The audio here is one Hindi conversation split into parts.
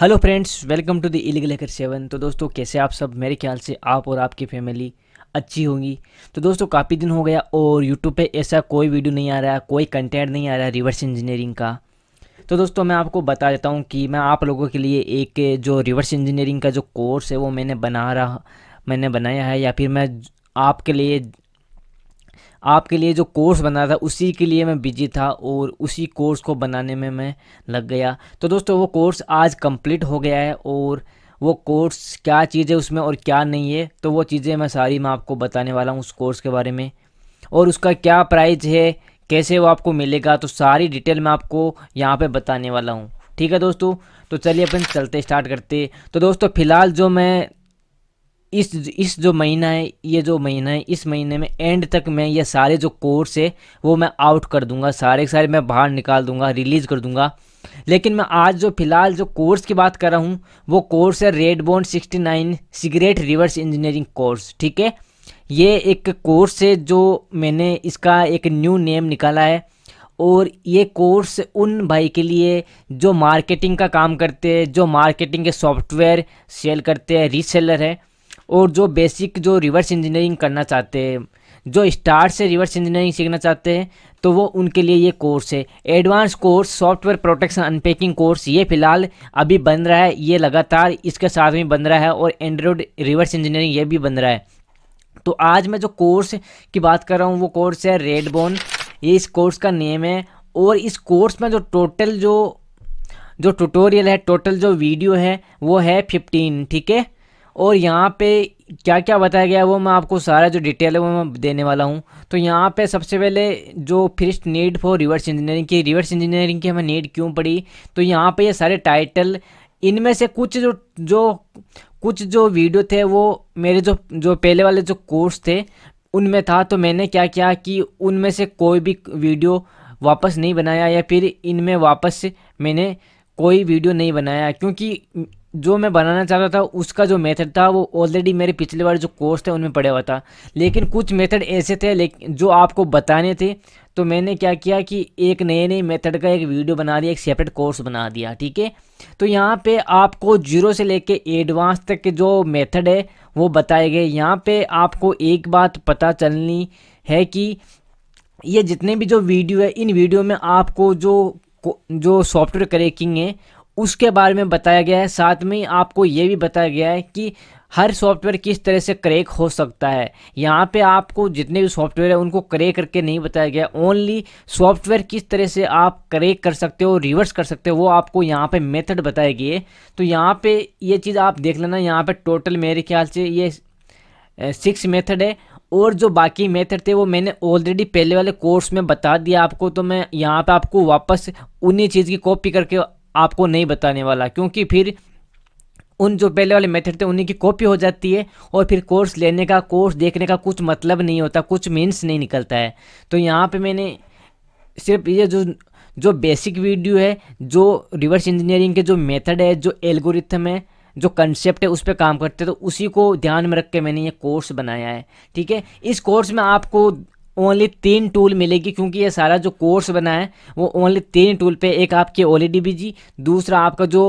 hello friends welcome to the illegal hacker seven तो दोस्तों कैसे आप सब मेरे ख्याल से आप और आपकी फैमिली अच्छी होंगी तो दोस्तों काफ़ी दिन हो गया और यूट्यूब पे ऐसा कोई वीडियो नहीं आ रहा कोई कंटेंट नहीं आ रहा रिवर्स इंजीनियरिंग का तो दोस्तों मैं आपको बता देता हूँ कि मैं आप लोगों के लिए एक जो रिवर्स इंजीनियरिंग का जो कोर्स है वो मैंने बना रहा मैंने बनाया है या फिर मैं आपके लिए आपके लिए जो कोर्स बना था उसी के लिए मैं बिजी था और उसी कोर्स को बनाने में मैं लग गया तो दोस्तों वो कोर्स आज कंप्लीट हो गया है और वो कोर्स क्या चीज़ है उसमें और क्या नहीं है तो वो चीज़ें मैं सारी मैं आपको बताने वाला हूँ उस कोर्स के बारे में और उसका क्या प्राइस है कैसे वो आपको मिलेगा तो सारी डिटेल मैं आपको यहाँ पर बताने वाला हूँ ठीक है दोस्तों तो चलिए अपन चलते स्टार्ट करते तो दोस्तों फ़िलहाल जो मैं इस इस जो महीना है ये जो महीना है इस महीने में एंड तक मैं ये सारे जो कोर्स है वो मैं आउट कर दूंगा सारे के सारे मैं बाहर निकाल दूंगा रिलीज़ कर दूंगा लेकिन मैं आज जो फिलहाल जो कोर्स की बात कर रहा हूँ वो कोर्स है red bone sixty nine cigarette reverse engineering course ठीक है ये एक कोर्स है जो मैंने इसका एक न्यू नेम निकाला है और ये कोर्स उन भाई के लिए जो मार्केटिंग का काम करते हैं जो मार्केटिंग के सॉफ्टवेयर सेल करते हैं रीसेलर है और जो बेसिक जो रिवर्स इंजीनियरिंग करना चाहते हैं जो स्टार्ट से रिवर्स इंजीनियरिंग सीखना चाहते हैं तो वो उनके लिए ये कोर्स है advance course software protection unpacking course ये फिलहाल अभी बन रहा है ये लगातार इसके साथ में बन रहा है और एंड्रॉयड रिवर्स इंजीनियरिंग ये भी बन रहा है तो आज मैं जो कोर्स की बात कर रहा हूँ वो कोर्स है रेडबोन ये इस कोर्स का नेम है और इस कोर्स में जो टोटल जो जो ट्यूटोरियल है टोटल जो वीडियो है वो है फिफ्टीन ठीक है और यहाँ पे क्या क्या बताया गया है वो मैं आपको सारा जो डिटेल है वो मैं देने वाला हूँ तो यहाँ पे सबसे पहले जो first need for reverse engineering की रिवर्स इंजीनियरिंग की हमें नीड क्यों पड़ी तो यहाँ पे ये सारे टाइटल इनमें से कुछ जो जो कुछ जो वीडियो थे वो मेरे जो जो पहले वाले जो कोर्स थे उनमें था तो मैंने क्या किया कि उनमें से कोई भी वीडियो वापस नहीं बनाया या फिर इनमें वापस मैंने कोई वीडियो नहीं बनाया क्योंकि जो मैं बनाना चाहता था उसका जो मेथड था वो ऑलरेडी मेरे पिछले बार जो कोर्स थे उनमें पढ़ा हुआ था लेकिन कुछ मेथड ऐसे थे लेकिन जो आपको बताने थे तो मैंने क्या किया कि एक नए नए मेथड का एक वीडियो बना दिया एक सेपरेट कोर्स बना दिया ठीक है तो यहाँ पे आपको जीरो से लेके एडवांस तक के जो मेथड है वो बताए गए यहाँ पर आपको एक बात पता चलनी है कि ये जितने भी जो वीडियो है इन वीडियो में आपको जो जो सॉफ्टवेयर क्रैकिंग है उसके बारे में बताया गया है साथ में आपको ये भी बताया गया है कि हर सॉफ्टवेयर किस तरह से क्रैक हो सकता है यहाँ पे आपको जितने भी सॉफ्टवेयर है उनको क्रैक करके नहीं बताया गया ओनली सॉफ्टवेयर किस तरह से आप क्रैक कर सकते हो रिवर्स कर सकते हो वो आपको यहाँ पे मेथड बताया गया है तो यहाँ पे ये चीज़ आप देख लेना यहाँ पे टोटल मेरे ख्याल से ये सिक्स मेथड है और जो बाकी मेथड थे वो मैंने ऑलरेडी पहले वाले कोर्स में बता दिया आपको तो मैं यहाँ पे आपको वापस उन्हीं चीज़ की कॉपी करके आपको नहीं बताने वाला क्योंकि फिर उन जो पहले वाले मेथड थे उन्हीं की कॉपी हो जाती है और फिर कोर्स लेने का कोर्स देखने का कुछ मतलब नहीं होता कुछ मीन्स नहीं निकलता है तो यहाँ पे मैंने सिर्फ ये जो जो बेसिक वीडियो है जो रिवर्स इंजीनियरिंग के जो मेथड है जो एल्गोरिथम है जो कंसेप्ट है उस पर काम करते हैं तो उसी को ध्यान में रख के मैंने ये कोर्स बनाया है ठीक है इस कोर्स में आपको ओनली तीन टूल मिलेगी क्योंकि ये सारा जो कोर्स बना है वो ओनली तीन टूल पे एक आपके ओ एल दूसरा आपका जो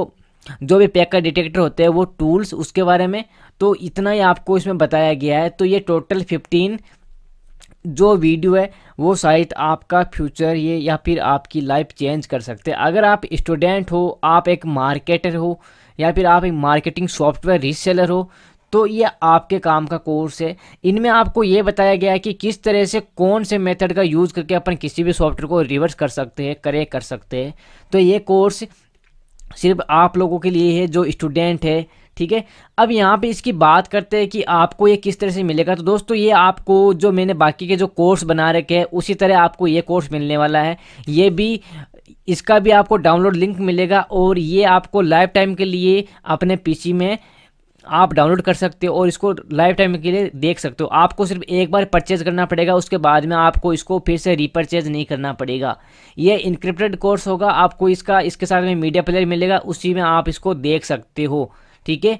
जो भी पैक का डिटेक्टर होते हैं वो टूल्स उसके बारे में तो इतना ही आपको इसमें बताया गया है तो ये टोटल फिफ्टीन जो वीडियो है वो शायद आपका फ्यूचर ये या फिर आपकी लाइफ चेंज कर सकते हैं अगर आप स्टूडेंट हो आप एक मार्केटर हो या फिर आप एक मार्केटिंग सॉफ्टवेयर रीसेलर हो तो ये आपके काम का कोर्स है इनमें आपको ये बताया गया है कि किस तरह से कौन से मेथड का यूज़ करके अपन किसी भी सॉफ्टवेयर को रिवर्स कर सकते हैं करे कर सकते हैं तो ये कोर्स सिर्फ आप लोगों के लिए है जो स्टूडेंट है ठीक है अब यहाँ पे इसकी बात करते हैं कि आपको ये किस तरह से मिलेगा तो दोस्तों ये आपको जो मैंने बाकी के जो कोर्स बना रखे हैं उसी तरह आपको ये कोर्स मिलने वाला है ये भी इसका भी आपको डाउनलोड लिंक मिलेगा और ये आपको लाइफ टाइम के लिए अपने पीसी में आप डाउनलोड कर सकते हो और इसको लाइफ टाइम के लिए देख सकते हो आपको सिर्फ एक बार परचेज करना पड़ेगा उसके बाद में आपको इसको फिर से रीपरचेज नहीं करना पड़ेगा यह इंक्रिप्टेड कोर्स होगा आपको इसका इसके साथ में मीडिया प्लेयर मिलेगा उसी में आप इसको देख सकते हो ठीक है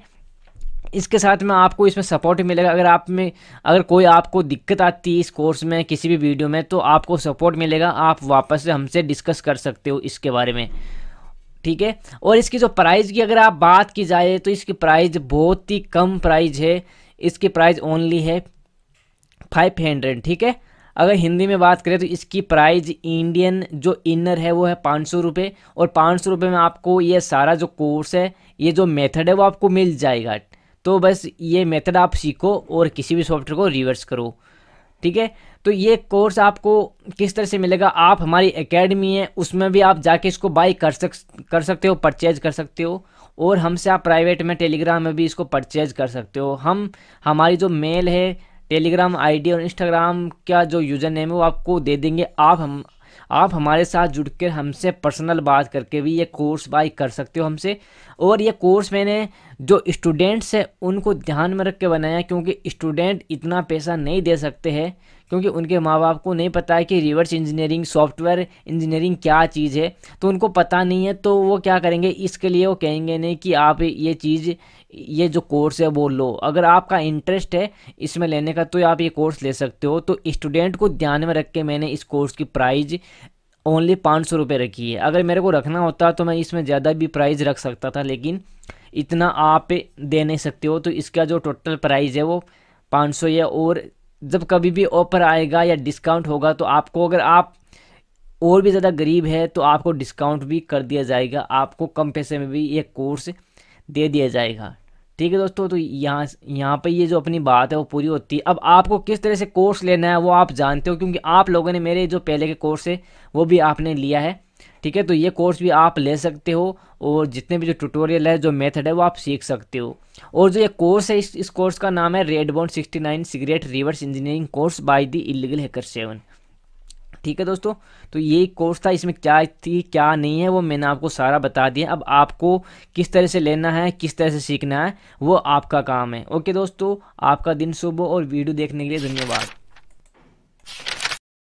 इसके साथ में आपको इसमें सपोर्ट मिलेगा अगर आप में अगर कोई आपको दिक्कत आती है इस कोर्स में किसी भी वीडियो में तो आपको सपोर्ट मिलेगा आप वापस से हमसे डिस्कस कर सकते हो इसके बारे में ठीक है और इसकी जो प्राइस की अगर आप बात की जाए तो इसकी प्राइस बहुत ही कम प्राइस है इसकी प्राइस ओनली है फाइव हंड्रेड ठीक है अगर हिंदी में बात करें तो इसकी प्राइस इंडियन जो इनर है वो है पाँच सौ रुपये और पाँच सौ रुपये में आपको ये सारा जो कोर्स है ये जो मेथड है वो आपको मिल जाएगा तो बस ये मेथड आप सीखो और किसी भी सॉफ्टवेयर को रिवर्स करो ठीक है तो ये कोर्स आपको किस तरह से मिलेगा आप हमारी एकेडमी है उसमें भी आप जाके इसको बाई कर सक कर सकते हो परचेज कर सकते हो और हमसे आप प्राइवेट में टेलीग्राम में भी इसको परचेज कर सकते हो हम हमारी जो मेल है टेलीग्राम आईडी और इंस्टाग्राम का जो यूज़र नेम है वो आपको दे देंगे आप हम आप हमारे साथ कर हमसे पर्सनल बात करके भी ये कोर्स बाई कर सकते हो हमसे और ये कोर्स मैंने जो स्टूडेंट्स हैं उनको ध्यान में रख के बनाया क्योंकि स्टूडेंट इतना पैसा नहीं दे सकते हैं क्योंकि उनके माँ बाप को नहीं पता है कि रिवर्स इंजीनियरिंग सॉफ्टवेयर इंजीनियरिंग क्या चीज़ है तो उनको पता नहीं है तो वो क्या करेंगे इसके लिए वो कहेंगे नहीं कि आप ये चीज़ ये जो कोर्स है वो लो अगर आपका इंटरेस्ट है इसमें लेने का तो आप ये कोर्स ले सकते हो तो स्टूडेंट को ध्यान में रख के मैंने इस कोर्स की प्राइज ओनली पाँच सौ रुपये रखी है अगर मेरे को रखना होता तो मैं इसमें ज़्यादा भी प्राइस रख सकता था लेकिन इतना आप दे नहीं सकते हो तो इसका जो टोटल प्राइस है वो पाँच सौ है और जब कभी भी ऑफर आएगा या डिस्काउंट होगा तो आपको अगर आप और भी ज़्यादा गरीब है तो आपको डिस्काउंट भी कर दिया जाएगा आपको कम पैसे में भी ये कोर्स दे दिया जाएगा ठीक है दोस्तों तो यहाँ यहाँ पे ये जो अपनी बात है वो पूरी होती है अब आपको किस तरह से कोर्स लेना है वो आप जानते हो क्योंकि आप लोगों ने मेरे जो पहले के कोर्स है वो भी आपने लिया है ठीक है तो ये कोर्स भी आप ले सकते हो और जितने भी जो ट्यूटोरियल है जो मेथड है वो आप सीख सकते हो और जो ये कोर्स है इस, इस कोर्स का नाम है red bone sixty nine cigarette reverse engineering course by the illegal hacker seven ठीक है दोस्तों तो ये कोर्स था इसमें क्या थी क्या नहीं है वो मैंने आपको सारा बता दिया अब आपको किस तरह से लेना है किस तरह से सीखना है वो आपका काम है ओके दोस्तों आपका दिन शुभ और वीडियो देखने के लिए धन्यवाद